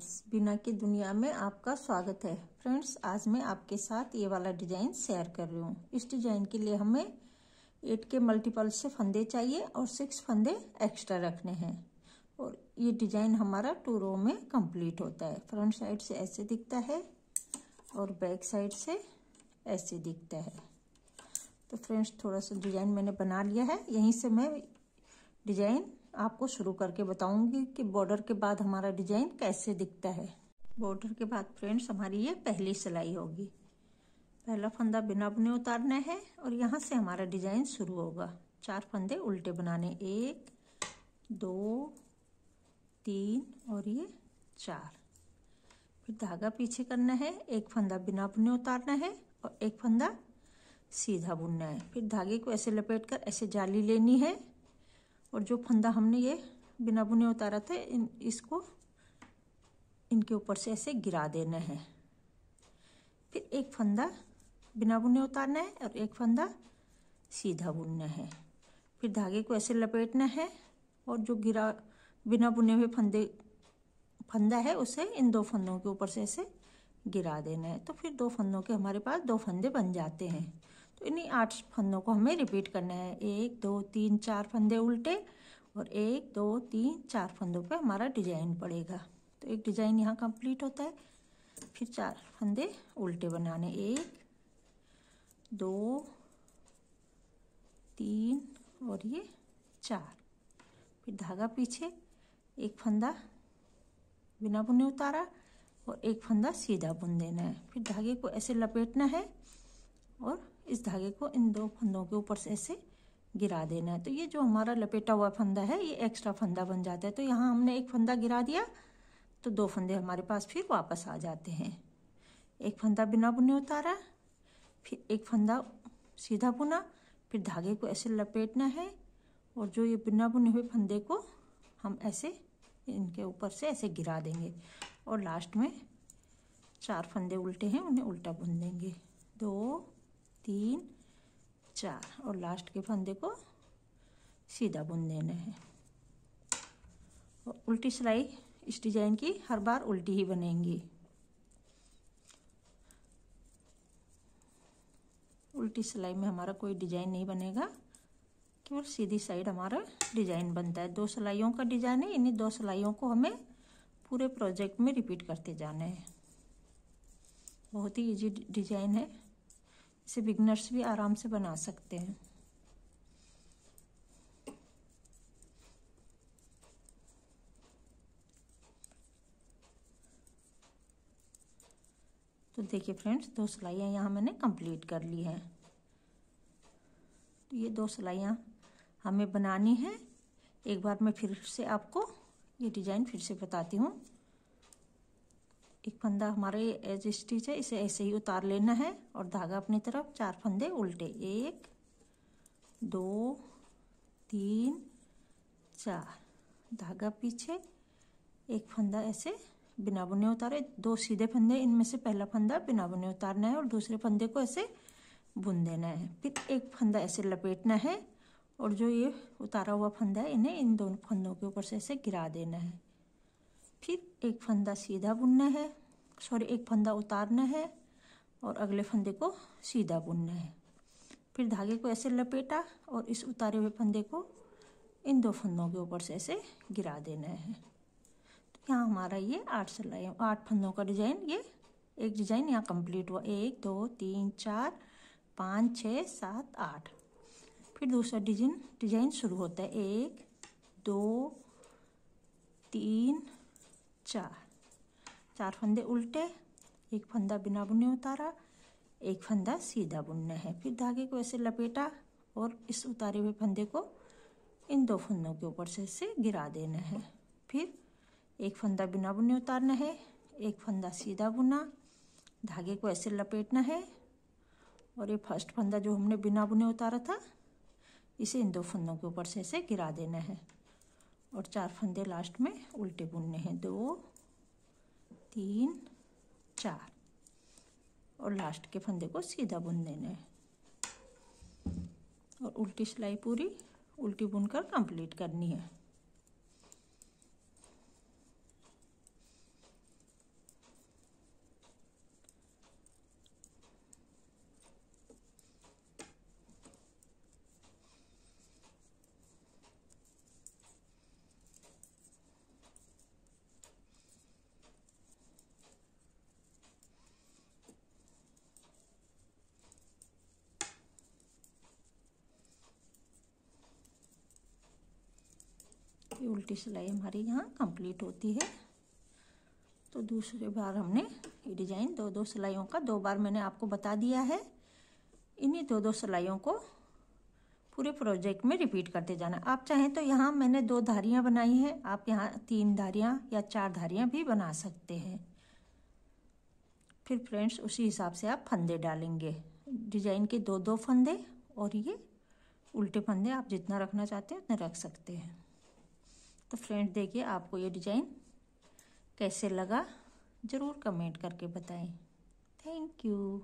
friends बिना की दुनिया में आपका स्वागत है फ्रेंड्स आज मैं आपके साथ ये वाला डिजाइन शेयर कर रही हूँ इस डिजाइन के लिए हमें एट के मल्टीपल से फंदे चाहिए और सिक्स फंदे एक्स्ट्रा रखने हैं और ये डिजाइन हमारा टू रो में कंप्लीट होता है फ्रंट साइड से ऐसे दिखता है और बैक साइड से ऐसे दिखता है तो फ्रेंड्स थोड़ा सा डिजाइन मैंने बना लिया है यहीं से मैं डिजाइन आपको शुरू करके बताऊंगी कि बॉर्डर के बाद हमारा डिजाइन कैसे दिखता है बॉर्डर के बाद फ्रेंड्स हमारी ये पहली सिलाई होगी पहला फंदा बिना बुने उतारना है और यहाँ से हमारा डिजाइन शुरू होगा चार फंदे उल्टे बनाने एक दो तीन और ये चार फिर धागा पीछे करना है एक फंदा बिना बुने उतारना है और एक फंदा सीधा बुनना है फिर धागे को ऐसे लपेट कर ऐसे जाली लेनी है और जो फंदा हमने ये बिना बुने उतारा था इन इसको इनके ऊपर से ऐसे गिरा देना है फिर एक फंदा बिना बुने उतारना है और एक फंदा सीधा बुनना है फिर धागे को ऐसे लपेटना है और जो गिरा बिना बुने हुए फंदे फंदा है उसे इन दो फंदों के ऊपर से ऐसे गिरा देना है तो फिर दो फंदों के हमारे पास दो फंदे बन जाते हैं तो इन्हीं आठ फंदों को हमें रिपीट करना है एक दो तीन चार फंदे उल्टे और एक दो तीन चार फंदों पे हमारा डिजाइन पड़ेगा तो एक डिजाइन यहाँ कंप्लीट होता है फिर चार फंदे उल्टे बनाने एक दो तीन और ये चार फिर धागा पीछे एक फंदा बिना बुने उतारा और एक फंदा सीधा बुन देना है फिर धागे को ऐसे लपेटना है और इस धागे को इन दो फंदों के ऊपर से ऐसे गिरा देना है तो ये जो हमारा लपेटा हुआ फंदा है ये एक्स्ट्रा फंदा बन जाता है तो यहाँ हमने एक फंदा गिरा दिया तो दो फंदे हमारे पास फिर वापस आ जाते हैं एक फंदा बिना बुने उतारा फिर एक फंदा सीधा बुना फिर धागे को ऐसे लपेटना है और जो ये बिना बुने हुए फंदे को हम ऐसे इनके ऊपर से ऐसे गिरा देंगे और लास्ट में चार फंदे उल्टे हैं उन्हें उल्टा बुन देंगे दो तीन चार और लास्ट के फंदे को सीधा बुन देना है और उल्टी सिलाई इस डिजाइन की हर बार उल्टी ही बनेंगी उल्टी सिलाई में हमारा कोई डिजाइन नहीं बनेगा केवल सीधी साइड हमारा डिजाइन बनता है दो सिलाइयों का डिजाइन है इन्हीं दो सिलाइयों को हमें पूरे प्रोजेक्ट में रिपीट करते जाना है बहुत ही इजी डिजाइन है इसे बिगनर्स भी आराम से बना सकते हैं तो देखिए फ्रेंड्स दो सिलाइयाँ यहाँ मैंने कंप्लीट कर ली है तो ये दो सिलाइयाँ हमें बनानी है एक बार मैं फिर से आपको ये डिज़ाइन फिर से बताती हूँ एक फंदा हमारे एज स्टिच है इसे ऐसे ही उतार लेना है और धागा अपनी तरफ चार फंदे उल्टे एक दो तीन चार धागा पीछे एक फंदा ऐसे बिना बुने उतारे दो सीधे फंदे इनमें से पहला फंदा बिना बुने उतारना है और दूसरे फंदे को ऐसे बुन देना है फिर एक फंदा ऐसे लपेटना है और जो ये उतारा हुआ फंदा है इन्हें इन दोनों फंदों के ऊपर से ऐसे गिरा देना है फिर एक फंदा सीधा बुनना है सॉरी एक फंदा उतारना है और अगले फंदे को सीधा बुनना है फिर धागे को ऐसे लपेटा और इस उतारे हुए फंदे को इन दो फंदों के ऊपर से ऐसे गिरा देना है तो यहाँ हमारा ये आठ सिलाई आठ फंदों का डिजाइन ये एक डिजाइन यहाँ कंप्लीट हुआ एक दो तीन चार पाँच छ सात आठ फिर दूसरा डिजाइन डिजाइन शुरू होता है एक दो तीन चार चार फंदे उल्टे एक फंदा बिना बुने उतारा एक फंदा सीधा बुनना है फिर धागे को ऐसे लपेटा और इस उतारे हुए फंदे को इन दो फंदों के ऊपर से इसे गिरा देना है फिर एक फंदा बिना बुने उतारना है एक फंदा सीधा बुना धागे को ऐसे लपेटना है और ये फर्स्ट फंदा जो हमने बिना बुने उतारा था इसे इन दो फंदों के ऊपर से ऐसे गिरा देना है और चार फंदे लास्ट में उल्टे बुनने हैं दो तीन चार और लास्ट के फंदे को सीधा बुन देना है और उल्टी सिलाई पूरी उल्टी बुनकर कंप्लीट करनी है उल्टी सिलाई हमारी यहाँ कंप्लीट होती है तो दूसरे बार हमने ये डिज़ाइन दो दो सिलाइयों का दो बार मैंने आपको बता दिया है इन्हीं दो दो सिलाइयों को पूरे प्रोजेक्ट में रिपीट करते जाना आप चाहें तो यहाँ मैंने दो धारियाँ बनाई हैं आप यहाँ तीन धारियाँ या चार धारियाँ भी बना सकते हैं फिर फ्रेंड्स उसी हिसाब से आप फंदे डालेंगे डिजाइन के दो दो फंदे और ये उल्टे फंदे आप जितना रखना चाहते हैं उतना रख सकते हैं तो फ्रेंड देखिए आपको ये डिजाइन कैसे लगा ज़रूर कमेंट करके बताएं थैंक यू